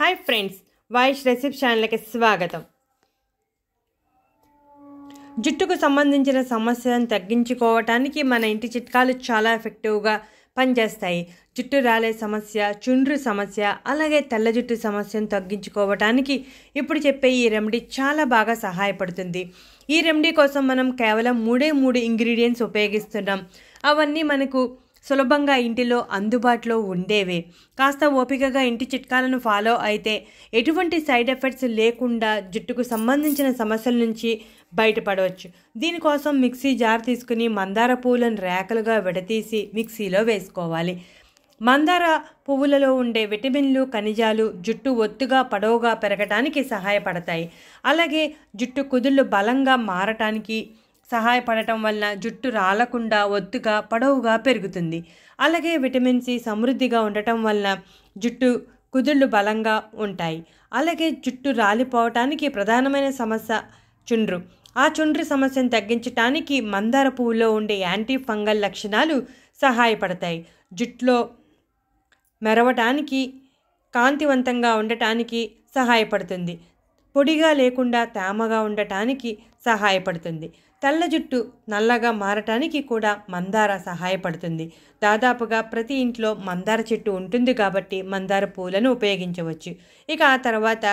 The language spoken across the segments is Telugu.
హాయ్ ఫ్రెండ్స్ వాయిస్ రెసిప్ ఛానల్కి స్వాగతం జుట్టుకు సంబంధించిన సమస్యలను తగ్గించుకోవటానికి మన ఇంటి చిట్కాలు చాలా ఎఫెక్టివ్గా పనిచేస్తాయి జుట్టు రాలే సమస్య చుండ్రు సమస్య అలాగే తెల్ల జుట్టు సమస్యను తగ్గించుకోవటానికి ఇప్పుడు చెప్పే ఈ రెమెడీ చాలా బాగా సహాయపడుతుంది ఈ రెమెడీ కోసం మనం కేవలం మూడే మూడు ఇంగ్రీడియంట్స్ ఉపయోగిస్తున్నాం అవన్నీ మనకు సులభంగా ఇంటిలో అందుబాటులో ఉండేవే కాస్త ఓపికగా ఇంటి చిట్కాలను ఫాలో అయితే ఎటువంటి సైడ్ ఎఫెక్ట్స్ లేకుండా జుట్టుకు సంబంధించిన సమస్యల నుంచి బయటపడవచ్చు దీనికోసం మిక్సీ జార్ తీసుకుని మందార పువ్వులను రేకలుగా విడతీసి మిక్సీలో వేసుకోవాలి మందార పువ్వులలో ఉండే విటమిన్లు ఖనిజాలు జుట్టు ఒత్తుగా పొడవుగా పెరగటానికి సహాయపడతాయి అలాగే జుట్టు కుదుళ్ళు బలంగా మారటానికి సహాయపడటం వలన జుట్టు రాలకుండా ఒత్తుగా పొడవుగా పెరుగుతుంది అలాగే విటమిన్ సి సమృద్ధిగా ఉండటం వలన జుట్టు కుదుళ్ళు బలంగా ఉంటాయి అలాగే జుట్టు రాలిపోవటానికి ప్రధానమైన సమస్య చుండ్రు ఆ చుండ్రు సమస్యను తగ్గించటానికి మందార పువ్వులో ఉండే యాంటీ ఫంగల్ లక్షణాలు సహాయపడతాయి జుట్లో మెరవటానికి కాంతివంతంగా ఉండటానికి సహాయపడుతుంది పొడిగా లేకుండా తేమగా ఉండటానికి సహాయపడుతుంది తెల్ల జుట్టు నల్లగా మారటానికి కూడా మందార సహాయపడుతుంది దాదాపుగా ప్రతి ఇంట్లో మందార చెట్టు ఉంటుంది కాబట్టి మందార పూలను ఉపయోగించవచ్చు ఇక ఆ తర్వాత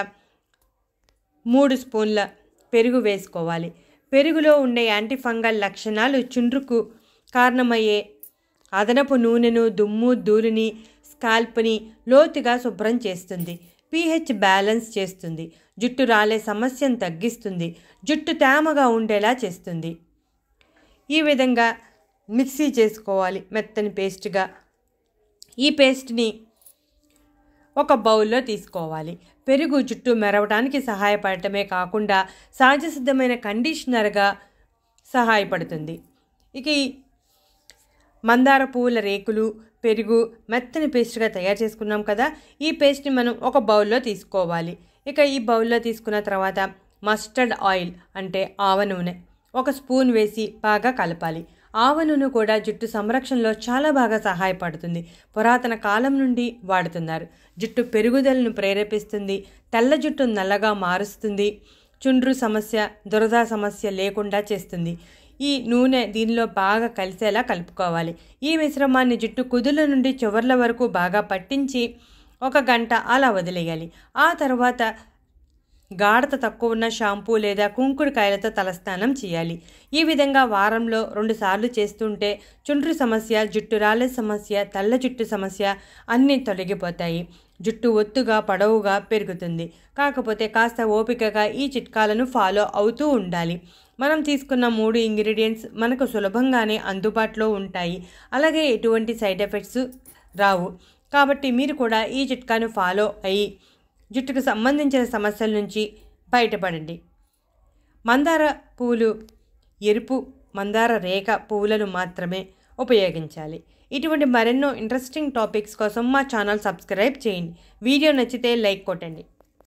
మూడు స్పూన్ల పెరుగు వేసుకోవాలి పెరుగులో ఉండే యాంటీఫంగల్ లక్షణాలు చుండ్రుకు కారణమయ్యే అదనపు నూనెను దుమ్ము ధూళిని స్కాల్ప్ని లోతుగా శుభ్రం చేస్తుంది పీహెచ్ బ్యాలెన్స్ చేస్తుంది జుట్టు రాలే సమస్యను తగ్గిస్తుంది జుట్టు తేమగా ఉండేలా చేస్తుంది ఈ విధంగా మిక్సీ చేసుకోవాలి మెత్తని పేస్ట్గా ఈ పేస్ట్ని ఒక బౌల్లో తీసుకోవాలి పెరుగు జుట్టు మెరవడానికి సహాయపడటమే కాకుండా సహజ సిద్ధమైన కండిషనర్గా సహాయపడుతుంది ఇక మందార పువ్వుల రేకులు పెరుగు మెత్తని పేస్ట్గా తయారు చేసుకున్నాం కదా ఈ పేస్ట్ని మనం ఒక బౌల్లో తీసుకోవాలి ఇక ఈ బౌల్లో తీసుకున్న తర్వాత మస్టర్డ్ ఆయిల్ అంటే ఆవ నూనె ఒక స్పూన్ వేసి బాగా కలపాలి ఆవ నూనె కూడా జుట్టు సంరక్షణలో చాలా బాగా సహాయపడుతుంది పురాతన కాలం నుండి వాడుతున్నారు జుట్టు పెరుగుదలను ప్రేరేపిస్తుంది తెల్ల జుట్టు నల్లగా మారుస్తుంది చుండ్రు సమస్య దురద సమస్య లేకుండా చేస్తుంది ఈ నూనె దీనిలో బాగా కలిసేలా కలుపుకోవాలి ఈ మిశ్రమాన్ని జుట్టు కుదుల నుండి చివర్ల వరకు బాగా పట్టించి ఒక గంట అలా వదిలేయాలి ఆ తర్వాత గాఢత తక్కువ ఉన్న షాంపూ లేదా కుంకుడుకాయలతో తలస్నానం చేయాలి ఈ విధంగా వారంలో రెండుసార్లు చేస్తుంటే చుండ్రు సమస్య జుట్టు రాలే సమస్య తల్ల జుట్టు సమస్య అన్నీ తొలగిపోతాయి జుట్టు ఒత్తుగా పొడవుగా పెరుగుతుంది కాకపోతే కాస్త ఓపికగా ఈ చిట్కాలను ఫాలో అవుతూ ఉండాలి మనం తీసుకున్న మూడు ఇంగ్రీడియంట్స్ మనకు సులభంగానే అందుబాటులో ఉంటాయి అలాగే ఎటువంటి సైడ్ ఎఫెక్ట్స్ రావు కాబట్టి మీరు కూడా ఈ చిట్కాను ఫాలో అయ్యి జుట్టుకు సంబంధించిన సమస్యల నుంచి బయటపడండి మందార పువ్వులు ఎరుపు మందార రేఖ పువ్వులను మాత్రమే ఉపయోగించాలి ఇటువంటి మరెన్నో ఇంట్రెస్టింగ్ టాపిక్స్ కోసం మా ఛానల్ సబ్స్క్రైబ్ చేయండి వీడియో నచ్చితే లైక్ కొట్టండి